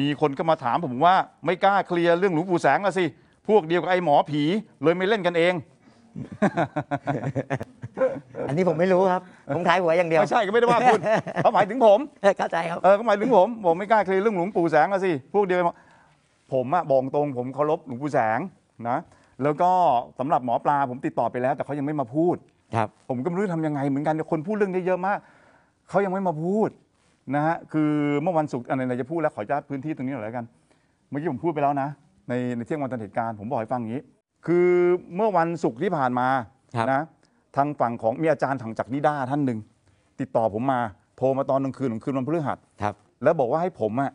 มีคนก็มาถามผมว่าไม่กล้าเคลียร์เรื่องหลวงปู่แสงละสิ พวกเดียว กับไอ้หมอผี เลยไม่เล่นกันเอง อันนี้ผมไม่รู้ครับผมทายหัวอย่างเดียวไม่ใช่ก็ไม่ได้ว่าคุณเขาหมายถึงผมเข้าใจครับเออเขาหมายถึงผม ผมไม่กล้าเคลียร์เรื่องหลวงปู่แสงละสิพวกเดียวกัผมอะบอกตรงผมเคารพหลวงปู่แสงนะแล้วก็สำหรับหมอปลาผมติดต่อไปแล้ว แต่เขายังไม่มาพูดครับผมก็ไม่รู้ทำยังไงเหมือนกันคนพูดเรื่องนี้เยอะมากเขายังไม่มาพูดนะฮะคือเมื่อวันศุกร์อะไรจะพูดแล้วขอจดพื้นที่ตรงนี้หน่อยแล้วกันเมื่อกี้ผมพูดไปแล้วนะ ในในเที่ยงวันตันเหตุการณ์ผมบอกให้ฟังอย่างนี้ คือเมื่อวันศุกร์ที่ผ่านมานะทางฝั่งของมีอาจารย์ทางจากนิด้าท่านหนึ่งติดต่อผมมาโทรมาตอนกลางคืนของคืนวันพฤหัสครับแล้วบอกว่าให้ผมอะ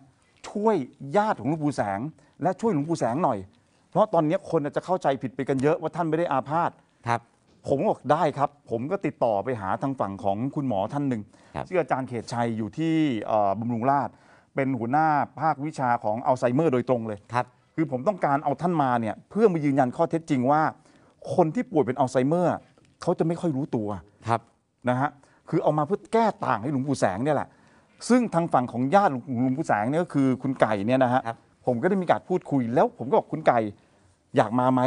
ช่วยญาติของหลวงปู่แสง และช่วยหลวงปู่แสงหน่อย เพราะตอนนี้คนจจะเข้าใจผิดไปกันเยอะว่าท่านไม่ได้อาพาธครับผมบอกได้ครับ ผมก็ติดต่อไปหาทางฝั่งของคุณหมอท่านหนึ่งชื่ออาจารย์เขตชัยอยู่ที่บำรุงราช เป็นหัวหน้าภาควิชาของอัลไซเมอร์โดยตรงเลยครับคือผมต้องการเอาท่านมาเนี่ยเพื่อมายืนยันข้อเท็จจริงว่า คนที่ป่วยเป็นอัลไซเมอร์ เขาจะไม่ค่อยรู้ตัว ครับ นะฮะ คือเอามาเพื่อแก้ต่างให้หลวงปู่แสงเนี่ยแหละ ซึ่งทางฝั่งของญาติหลวงปู่แสงเนี่ยก็คือคุณไก่เนี่ยนะฮะ ผมก็ได้มีการพูดคุย แล้วผมก็บอกคุณไก่อยากมาไหม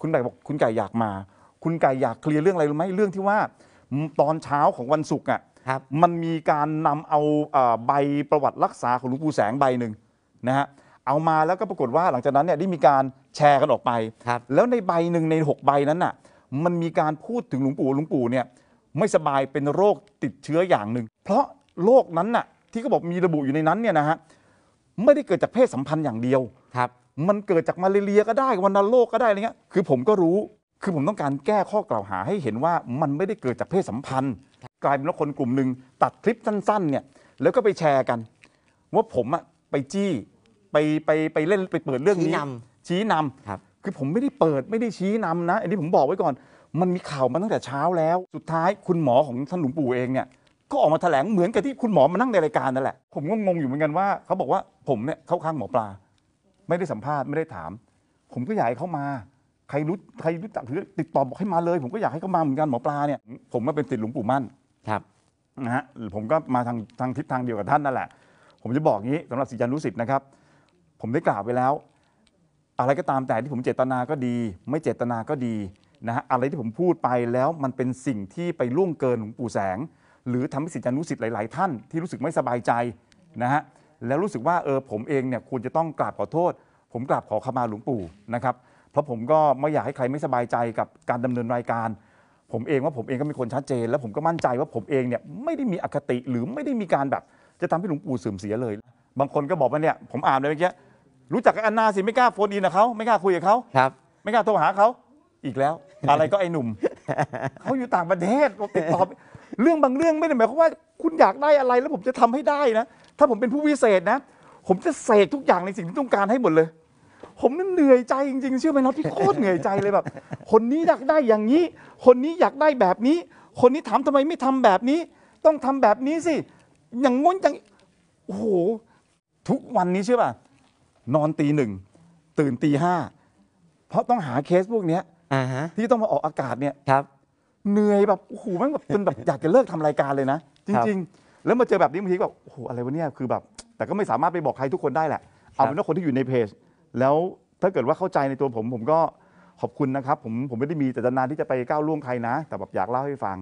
คุณไก่บอกคุณไก่อยากมาคุณไก่อยากเคลียร์เรื่องอะไรรู้ไหมเรื่องที่ว่าตอนเช้าของวันศุกร์อ่ะมันมีการนำเอาใบประวัติรักษาของหลวงปู่แสงใบหนึ่งนะฮะเอามาแล้วก็ปรากฏว่าหลังจากนั้นเนี่ยได้มีการแชร์กันออกไป แล้วในใบหนึ่งใน 6 ใบนั้นน่ะมันมีการพูดถึงหลวงปู่หลวงปู่เนี่ยไม่สบายเป็นโรคติดเชื้ออย่างหนึ่งเพราะโรคนั้นน่ะที่เขาบอกมีระบุอยู่ในนั้นเนี่ยนะฮะไม่ได้เกิดจากเพศสัมพันธ์อย่างเดียวครับมันเกิดจากมาเรียก็ได้วันนโรคก็ได้อะไรเงี้ยคือผมก็รู้คือผมต้องการแก้ข้อกล่าวหาให้เห็นว่ามันไม่ได้เกิดจากเพศสัมพันธ์ กลายเป็นว่าคนกลุ่มหนึ่งตัดคลิปสั้น ๆเนี่ยแล้วก็ไปแชร์กัน ว่าผมอะไปจี้ ไปไปไปเล่นไปเปิดเรื่องนี้ ชี้นำชี้นำครับคือผมไม่ได้เปิดไม่ได้ชี้นำนะ อันนี้ผมบอกไว้ก่อน มันมีข่าวมาตั้งแต่เช้าแล้วสุดท้ายคุณหมอของท่านหลวงปู่เองเนี่ยก็ออกมาแถลงเหมือนกับที่คุณหมอมานั่งในรายการนั่นแหละผมก็งงอยู่เหมือนกันว่าเขาบอกว่าผมเนี่ยเข้าข้างหมอปลาไม่ได้สัมภาษณ์ไม่ได้ถาม ผมก็อยากให้เขามาใครรู้ใครรู้จักคือติดต่อบอกให้มาเลย ผมก็อยากให้เขามาเหมือนกันหมอปลาเนี่ย ผมมาเป็นติดหลวงปู่มั่นครับนะฮะผมก็มาทางทางทิศทางเดียวกับท่านนั่นแหละผมจะบอกงี้สำหรับสิจานุสิทธิ์นะครับ ผมได้กล่าวไปแล้ว อะไรก็ตามแต่ที่ผมเจตนาก็ดี ไม่เจตนาก็ดีนะฮะอะไรที่ผมพูดไปแล้วมันเป็นสิ่งที่ไปล่วงเกินหลวงปู่แสง หรือทำให้สิจานุสิทธิ์หลายๆท่านที่รู้สึกไม่สบายใจนะฮะแล้วรู้สึกว่าเออผมเองเนี่ยควรจะต้องกราบขอโทษ ผมกราบขอขมาหลวงปู่นะครับเพราะผมก็ไม่อยากให้ใครไม่สบายใจกับการดำเนินรายการ ผมเองว่าผมเองก็เป็นคนชัดเจน แล้วผมก็มั่นใจว่าผมเองเนี่ยไม่ได้มีอคติหรือไม่ได้มีการแบบจะทำให้หลวงปู่เสื่อมเสียเลย บางคนก็บอกว่าเนี่ย ผมอ่านเลยเมื่อกี้รู้จักกับอนนาสิไม่กล้าโฟนอินกับเขาไม่กล้าคุยกับเขาครับ ไม่กล้าโทรหาเขาอีกแล้ว อะไรก็ไอ้หนุ่มเขาอยู่ต่างประเทศติดต่อเรื่องบางเรื่องไม่ได้หมายความว่าคุณอยากได้อะไรแล้วผมจะทำให้ได้นะ ถ้าผมเป็นผู้วิเศษนะผมจะเสกทุกอย่างในสิ่งที่ต้องการให้หมดเลยผมนเหนื่อยใจจริงๆเชื่อไหมน้องพี่โคตรเหนื่อยใจเลยแบบ คนนี้อยากได้อย่างนี้ คนนี้อยากได้แบบนี้ คนนี้ถามทำไมไม่ทำแบบนี้ ต้องทำแบบนี้สิอย่างง้นอย่างโอ้โหทุกวันนี้เชื่อป่ะนอนตีหนึ่ง ตื่นตีห้า เพราะต้องหาเคสพวกเนี้ยอ่าฮะที่ต้องมาออกอากาศเนี่ยครับ เหนื่อยแบบโอ้โหแม่งแบบจนแบบ อยากจะเลิกทำรายการเลยนะจรริง ๆ แล้วมาเจอแบบนี้บางทีก็แบบโอ้โหอะไรวะเนี่ยคือแบบ แต่ก็ไม่สามารถไปบอกใครทุกคนได้แหละเอาเป็นว่าคนที่อยู่ในเพจแล้วถ้าเกิดว่าเข้าใจในตัวผม ผมก็ขอบคุณนะครับผมไม่ได้มีเจตนาที่จะไปก้าวล่วงใครนะ แต่แบบอยากเล่าให้ฟัง